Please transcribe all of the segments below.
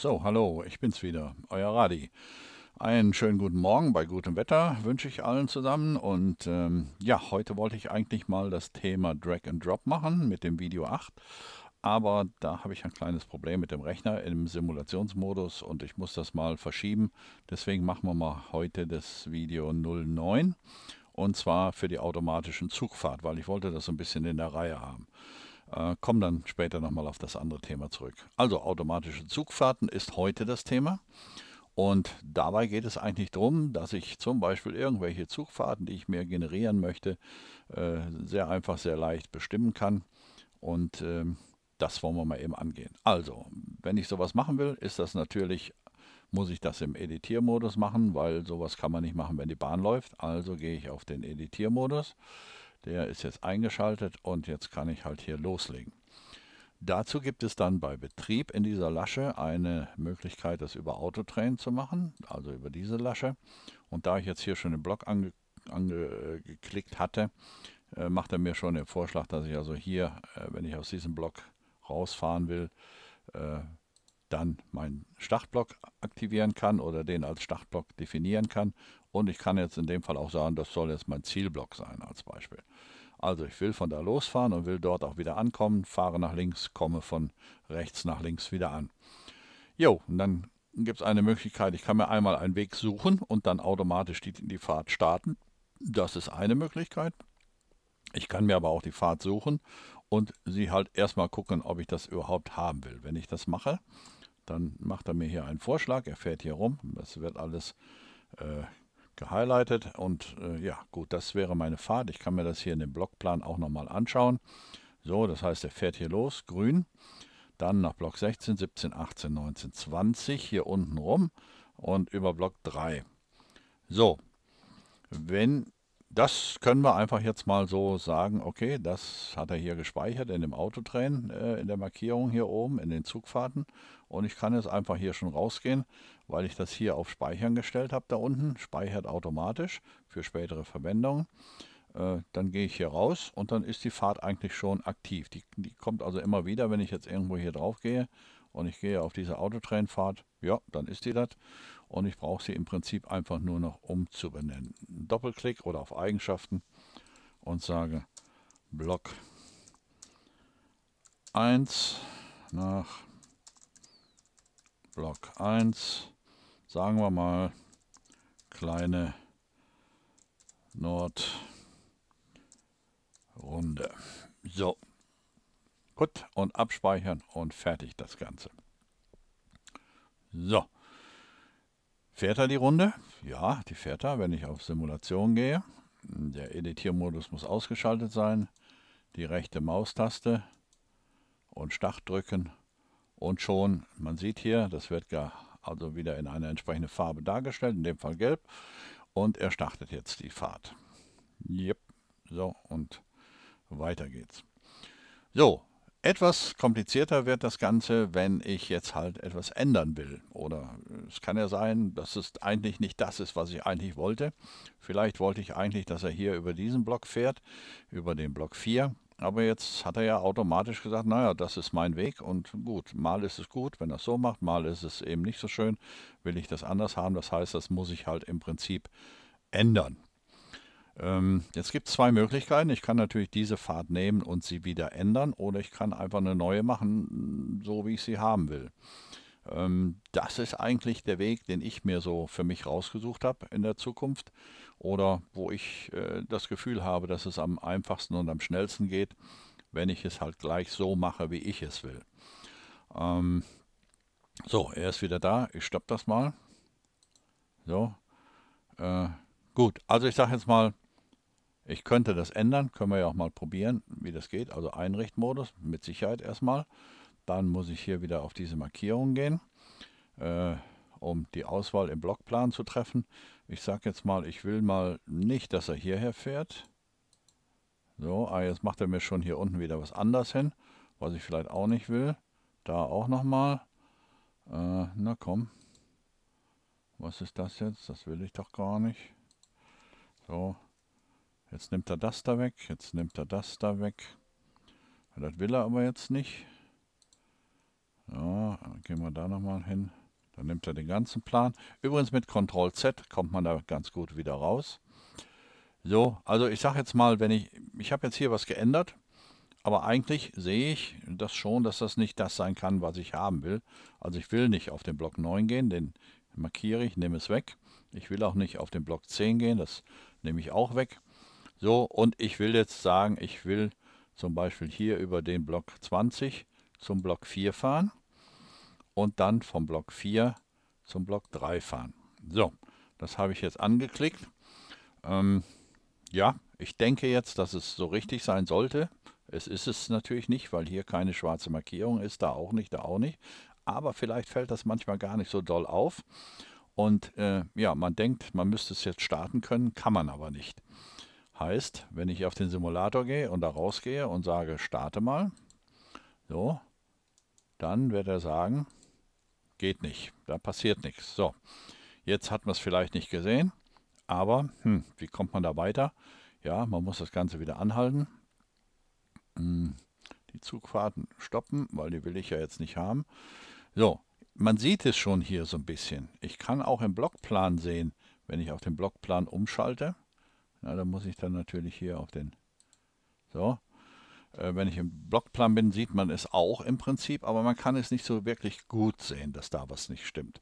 So, hallo, ich bin's wieder, euer Radi. Einen schönen guten Morgen bei gutem Wetter wünsche ich allen zusammen. Und ähm, ja, heute wollte ich eigentlich mal das Thema Drag and Drop machen mit dem Video 8. Aber da habe ich ein kleines Problem mit dem Rechner im Simulationsmodus und ich muss das mal verschieben. Deswegen machen wir mal heute das Video 09 und zwar für die automatischen Zugfahrt, weil ich wollte das so ein bisschen in der Reihe haben. Äh, kommen dann später nochmal auf das andere Thema zurück. Also automatische Zugfahrten ist heute das Thema. Und dabei geht es eigentlich darum, dass ich zum Beispiel irgendwelche Zugfahrten, die ich mir generieren möchte, äh, sehr einfach, sehr leicht bestimmen kann. Und äh, das wollen wir mal eben angehen. Also, wenn ich sowas machen will, ist das natürlich, muss ich das im Editiermodus machen, weil sowas kann man nicht machen, wenn die Bahn läuft. Also gehe ich auf den Editiermodus. Der ist jetzt eingeschaltet und jetzt kann ich halt hier loslegen. Dazu gibt es dann bei Betrieb in dieser Lasche eine Möglichkeit, das über Autotrain zu machen, also über diese Lasche. Und da ich jetzt hier schon den Block angekündigt angeklickt hatte, äh, macht er mir schon den Vorschlag, dass ich also hier, äh, wenn ich aus diesem Block rausfahren will, äh, dann meinen Startblock aktivieren kann oder den als Startblock definieren kann. Und ich kann jetzt in dem Fall auch sagen, das soll jetzt mein Zielblock sein als Beispiel. Also ich will von da losfahren und will dort auch wieder ankommen, fahre nach links, komme von rechts nach links wieder an. Jo, und dann gibt es eine Möglichkeit, ich kann mir einmal einen Weg suchen und dann automatisch die, die Fahrt starten. Das ist eine Möglichkeit. Ich kann mir aber auch die Fahrt suchen und sie halt erstmal gucken, ob ich das überhaupt haben will. Wenn ich das mache, dann macht er mir hier einen Vorschlag, er fährt hier rum, das wird alles äh, gehighlightet und äh, ja gut, das wäre meine Fahrt. Ich kann mir das hier in dem Blockplan auch nochmal anschauen. So, das heißt, er fährt hier los, grün, dann nach Block 16, 17, 18, 19, 20 hier unten rum und über Block 3. So, wenn das können wir einfach jetzt mal so sagen, okay, das hat er hier gespeichert in dem Autotrain, äh, in der Markierung hier oben, in den Zugfahrten. Und ich kann jetzt einfach hier schon rausgehen, weil ich das hier auf Speichern gestellt habe da unten. Speichert automatisch für spätere Verwendung. Äh, dann gehe ich hier raus und dann ist die Fahrt eigentlich schon aktiv. Die, die kommt also immer wieder, wenn ich jetzt irgendwo hier drauf gehe und ich gehe auf diese Autotrain-Fahrt, ja, dann ist die das und ich brauche sie im Prinzip einfach nur noch umzubenennen. Doppelklick oder auf Eigenschaften und sage Block 1 nach Block 1, sagen wir mal kleine Nordrunde. So, gut und abspeichern und fertig das Ganze. So. Fährt er die Runde? Ja, die fährt er, wenn ich auf Simulation gehe. Der Editiermodus muss ausgeschaltet sein. Die rechte Maustaste und Start drücken. Und schon, man sieht hier, das wird also wieder in einer entsprechenden Farbe dargestellt, in dem Fall gelb. Und er startet jetzt die Fahrt. Yep. So, und weiter geht's. So, etwas komplizierter wird das Ganze, wenn ich jetzt halt etwas ändern will. Oder es kann ja sein, dass es eigentlich nicht das ist, was ich eigentlich wollte. Vielleicht wollte ich eigentlich, dass er hier über diesen Block fährt, über den Block 4. Aber jetzt hat er ja automatisch gesagt, naja, das ist mein Weg und gut, mal ist es gut, wenn er es so macht, mal ist es eben nicht so schön, will ich das anders haben. Das heißt, das muss ich halt im Prinzip ändern. Ähm, jetzt gibt es zwei Möglichkeiten. Ich kann natürlich diese Fahrt nehmen und sie wieder ändern oder ich kann einfach eine neue machen, so wie ich sie haben will. Ähm, das ist eigentlich der Weg, den ich mir so für mich rausgesucht habe in der Zukunft oder wo ich äh, das Gefühl habe, dass es am einfachsten und am schnellsten geht, wenn ich es halt gleich so mache, wie ich es will. Ähm, so, er ist wieder da. Ich stoppe das mal. So. Äh, Gut, also ich sage jetzt mal, ich könnte das ändern, können wir ja auch mal probieren, wie das geht. Also Einrichtmodus, mit Sicherheit erstmal. Dann muss ich hier wieder auf diese Markierung gehen, äh, um die Auswahl im Blockplan zu treffen. Ich sage jetzt mal, ich will mal nicht, dass er hierher fährt. So, ah, jetzt macht er mir schon hier unten wieder was anders hin, was ich vielleicht auch nicht will. Da auch nochmal. Äh, na komm. Was ist das jetzt? Das will ich doch gar nicht. So, jetzt nimmt er das da weg, jetzt nimmt er das da weg. Das will er aber jetzt nicht. So, gehen wir da nochmal hin. Dann nimmt er den ganzen Plan. Übrigens mit Ctrl Z kommt man da ganz gut wieder raus. So, also ich sage jetzt mal, wenn ich, ich habe jetzt hier was geändert, aber eigentlich sehe ich das schon, dass das nicht das sein kann, was ich haben will. Also ich will nicht auf den Block 9 gehen, den markiere ich, nehme es weg. Ich will auch nicht auf den Block 10 gehen, das nehme ich auch weg. So, und ich will jetzt sagen, ich will zum Beispiel hier über den Block 20 zum Block 4 fahren und dann vom Block 4 zum Block 3 fahren. So, das habe ich jetzt angeklickt. Ähm, ja, ich denke jetzt, dass es so richtig sein sollte. Es ist es natürlich nicht, weil hier keine schwarze Markierung ist, da auch nicht, da auch nicht. Aber vielleicht fällt das manchmal gar nicht so doll auf. Und äh, ja, man denkt, man müsste es jetzt starten können, kann man aber nicht. Heißt, wenn ich auf den Simulator gehe und da rausgehe und sage, starte mal, so, dann wird er sagen, geht nicht, da passiert nichts. So, jetzt hat man es vielleicht nicht gesehen, aber hm, wie kommt man da weiter? Ja, man muss das Ganze wieder anhalten, hm, die Zugfahrten stoppen, weil die will ich ja jetzt nicht haben. So, man sieht es schon hier so ein bisschen. Ich kann auch im Blockplan sehen, wenn ich auf den Blockplan umschalte. Na, da muss ich dann natürlich hier auf den... So. Äh, wenn ich im Blockplan bin, sieht man es auch im Prinzip, aber man kann es nicht so wirklich gut sehen, dass da was nicht stimmt.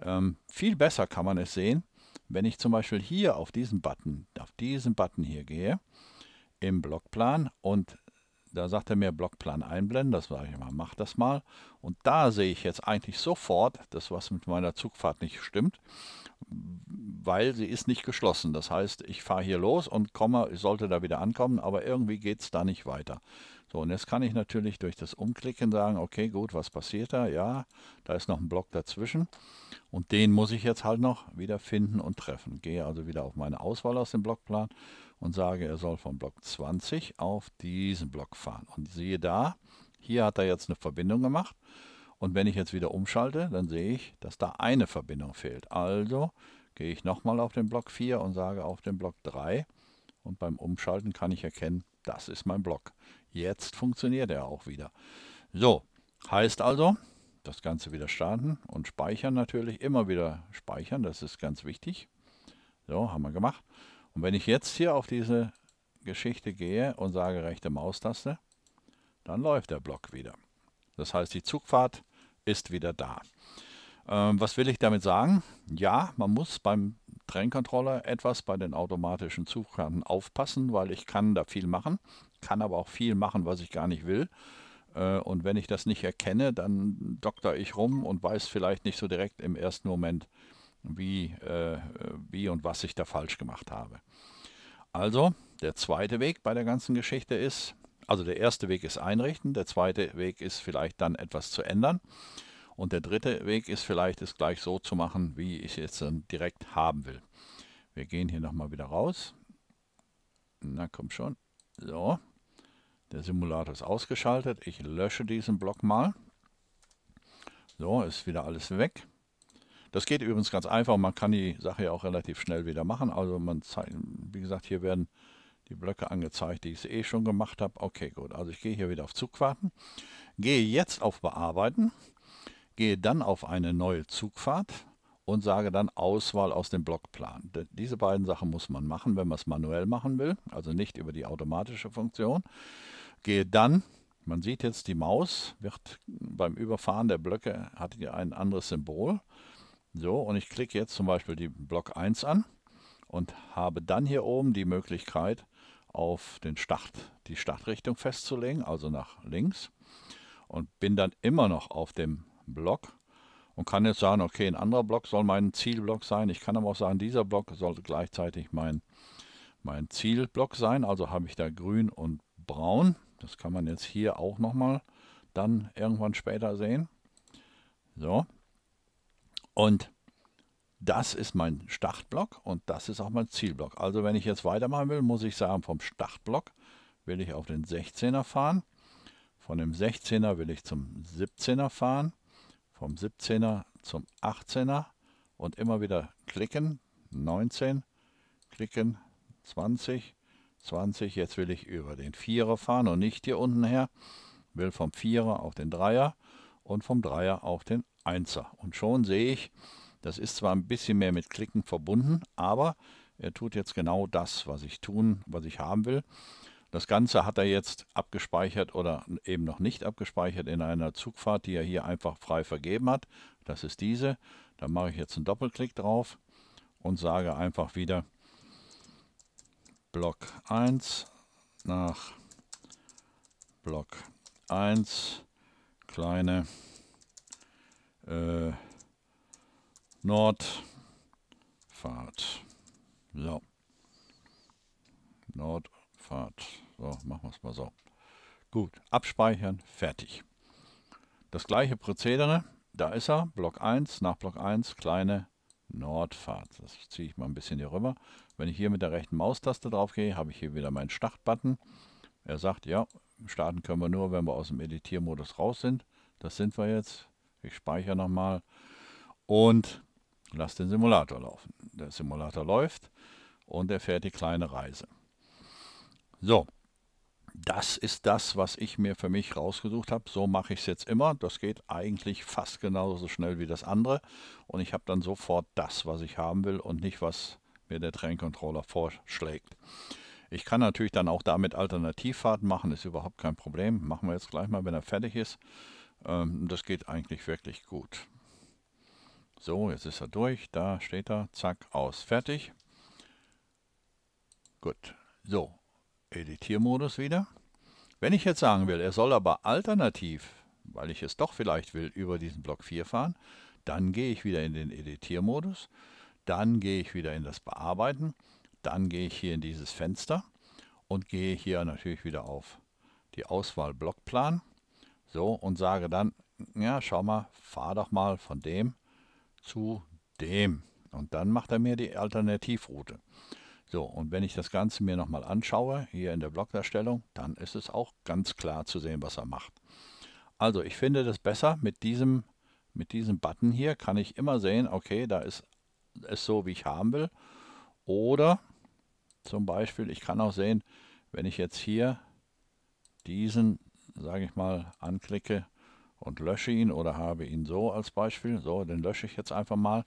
Ähm, viel besser kann man es sehen, wenn ich zum Beispiel hier auf diesen Button, auf diesen Button hier gehe, im Blockplan und da sagt er mir Blockplan einblenden, das sage ich mal, mach das mal. Und da sehe ich jetzt eigentlich sofort, dass was mit meiner Zugfahrt nicht stimmt, weil sie ist nicht geschlossen. Das heißt, ich fahre hier los und komme, ich sollte da wieder ankommen, aber irgendwie geht es da nicht weiter. So, und jetzt kann ich natürlich durch das Umklicken sagen, okay, gut, was passiert da? Ja, da ist noch ein Block dazwischen. Und den muss ich jetzt halt noch wieder finden und treffen. Gehe also wieder auf meine Auswahl aus dem Blockplan und sage, er soll von Block 20 auf diesen Block fahren. Und siehe da, hier hat er jetzt eine Verbindung gemacht. Und wenn ich jetzt wieder umschalte, dann sehe ich, dass da eine Verbindung fehlt. Also gehe ich nochmal auf den Block 4 und sage auf den Block 3. Und beim Umschalten kann ich erkennen, das ist mein Block. Jetzt funktioniert er auch wieder. So, heißt also, das Ganze wieder starten und speichern natürlich. Immer wieder speichern, das ist ganz wichtig. So, haben wir gemacht. Und wenn ich jetzt hier auf diese Geschichte gehe und sage rechte Maustaste, dann läuft der Block wieder. Das heißt, die Zugfahrt ist wieder da. Ähm, was will ich damit sagen? Ja, man muss beim Traincontroller etwas bei den automatischen Zugkarten aufpassen, weil ich kann da viel machen kann aber auch viel machen, was ich gar nicht will. Äh, und wenn ich das nicht erkenne, dann dokter ich rum und weiß vielleicht nicht so direkt im ersten Moment, wie, äh, wie und was ich da falsch gemacht habe. Also, der zweite Weg bei der ganzen Geschichte ist, also der erste Weg ist einrichten, der zweite Weg ist vielleicht dann etwas zu ändern. Und der dritte Weg ist vielleicht, es gleich so zu machen, wie ich es jetzt direkt haben will. Wir gehen hier nochmal wieder raus. Na, komm schon. So. Der Simulator ist ausgeschaltet. Ich lösche diesen Block mal. So, ist wieder alles weg. Das geht übrigens ganz einfach. Man kann die Sache ja auch relativ schnell wieder machen. Also man zeigt, wie gesagt, hier werden die Blöcke angezeigt, die ich eh schon gemacht habe. Okay, gut. Also ich gehe hier wieder auf Zugfahrten. Gehe jetzt auf Bearbeiten. Gehe dann auf eine neue Zugfahrt und sage dann Auswahl aus dem Blockplan. Diese beiden Sachen muss man machen, wenn man es manuell machen will, also nicht über die automatische Funktion. Gehe dann, man sieht jetzt die Maus, wird beim Überfahren der Blöcke, hat hier ein anderes Symbol. So, und ich klicke jetzt zum Beispiel die Block 1 an und habe dann hier oben die Möglichkeit, auf den Start, die Startrichtung festzulegen, also nach links. Und bin dann immer noch auf dem Block und kann jetzt sagen, okay, ein anderer Block soll mein Zielblock sein. Ich kann aber auch sagen, dieser Block soll gleichzeitig mein, mein Zielblock sein. Also habe ich da grün und braun. Das kann man jetzt hier auch nochmal dann irgendwann später sehen. So. Und das ist mein Startblock und das ist auch mein Zielblock. Also wenn ich jetzt weitermachen will, muss ich sagen, vom Startblock will ich auf den 16er fahren. Von dem 16er will ich zum 17er fahren vom 17er zum 18er und immer wieder klicken, 19, klicken, 20, 20, jetzt will ich über den 4er fahren und nicht hier unten her, will vom 4er auf den 3er und vom 3er auf den 1er. Und schon sehe ich, das ist zwar ein bisschen mehr mit Klicken verbunden, aber er tut jetzt genau das, was ich tun, was ich haben will. Das Ganze hat er jetzt abgespeichert oder eben noch nicht abgespeichert in einer Zugfahrt, die er hier einfach frei vergeben hat. Das ist diese. Da mache ich jetzt einen Doppelklick drauf und sage einfach wieder Block 1 nach Block 1 kleine äh, Nordfahrt. So. Nord Abfahrt. So, machen wir es mal so. Gut, abspeichern, fertig. Das gleiche Prozedere, da ist er, Block 1, nach Block 1, kleine Nordfahrt. Das ziehe ich mal ein bisschen hier rüber. Wenn ich hier mit der rechten Maustaste drauf gehe, habe ich hier wieder meinen Startbutton. Er sagt, ja, starten können wir nur, wenn wir aus dem Editiermodus raus sind. Das sind wir jetzt. Ich speichere nochmal und lasse den Simulator laufen. Der Simulator läuft und er fährt die kleine Reise. So, das ist das, was ich mir für mich rausgesucht habe. So mache ich es jetzt immer. Das geht eigentlich fast genauso schnell wie das andere. Und ich habe dann sofort das, was ich haben will und nicht, was mir der Train-Controller vorschlägt. Ich kann natürlich dann auch damit Alternativfahrten machen, ist überhaupt kein Problem. Machen wir jetzt gleich mal, wenn er fertig ist. Ähm, das geht eigentlich wirklich gut. So, jetzt ist er durch. Da steht er. Zack, aus. Fertig. Gut. So, Editiermodus wieder. Wenn ich jetzt sagen will, er soll aber alternativ, weil ich es doch vielleicht will, über diesen Block 4 fahren, dann gehe ich wieder in den Editiermodus, dann gehe ich wieder in das Bearbeiten, dann gehe ich hier in dieses Fenster und gehe hier natürlich wieder auf die Auswahl Blockplan. So, und sage dann, ja, schau mal, fahr doch mal von dem zu dem. Und dann macht er mir die Alternativroute. So, und wenn ich das Ganze mir nochmal anschaue, hier in der Blogdarstellung, dann ist es auch ganz klar zu sehen, was er macht. Also, ich finde das besser mit diesem, mit diesem Button hier, kann ich immer sehen, okay, da ist es so, wie ich haben will. Oder zum Beispiel, ich kann auch sehen, wenn ich jetzt hier diesen, sage ich mal, anklicke, und lösche ihn oder habe ihn so als Beispiel. So, den lösche ich jetzt einfach mal.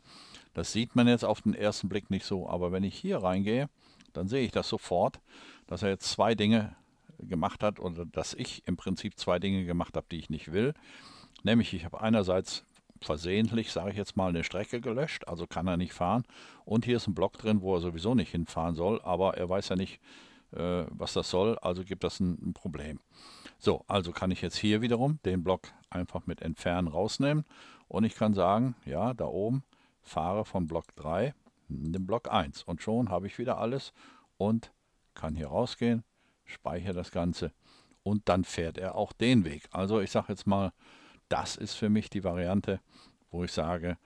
Das sieht man jetzt auf den ersten Blick nicht so, aber wenn ich hier reingehe, dann sehe ich das sofort, dass er jetzt zwei Dinge gemacht hat oder dass ich im Prinzip zwei Dinge gemacht habe, die ich nicht will. Nämlich, ich habe einerseits versehentlich, sage ich jetzt mal, eine Strecke gelöscht, also kann er nicht fahren. Und hier ist ein Block drin, wo er sowieso nicht hinfahren soll, aber er weiß ja nicht, äh, was das soll, also gibt das ein, ein Problem. So, also kann ich jetzt hier wiederum den Block einfach mit Entfernen rausnehmen und ich kann sagen, ja, da oben fahre von Block 3 in den Block 1 und schon habe ich wieder alles und kann hier rausgehen, speichere das Ganze und dann fährt er auch den Weg. Also ich sage jetzt mal, das ist für mich die Variante, wo ich sage,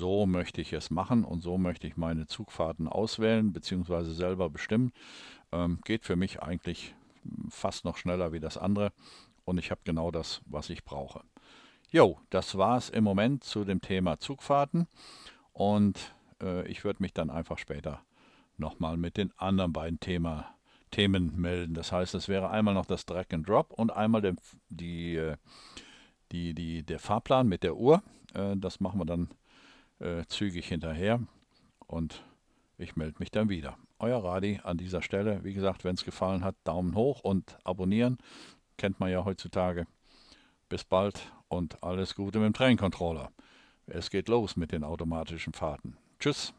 so möchte ich es machen und so möchte ich meine Zugfahrten auswählen bzw. selber bestimmen. Ähm, geht für mich eigentlich fast noch schneller wie das andere und ich habe genau das, was ich brauche. Jo, das war es im Moment zu dem Thema Zugfahrten und äh, ich würde mich dann einfach später nochmal mit den anderen beiden Thema, Themen melden. Das heißt, es wäre einmal noch das Drag and Drop und einmal den, die, äh, die, die, der Fahrplan mit der Uhr. Äh, das machen wir dann äh, zügig hinterher und ich melde mich dann wieder. Euer Radi an dieser Stelle. Wie gesagt, wenn es gefallen hat, Daumen hoch und abonnieren. Kennt man ja heutzutage. Bis bald und alles Gute mit dem Traincontroller. Es geht los mit den automatischen Fahrten. Tschüss.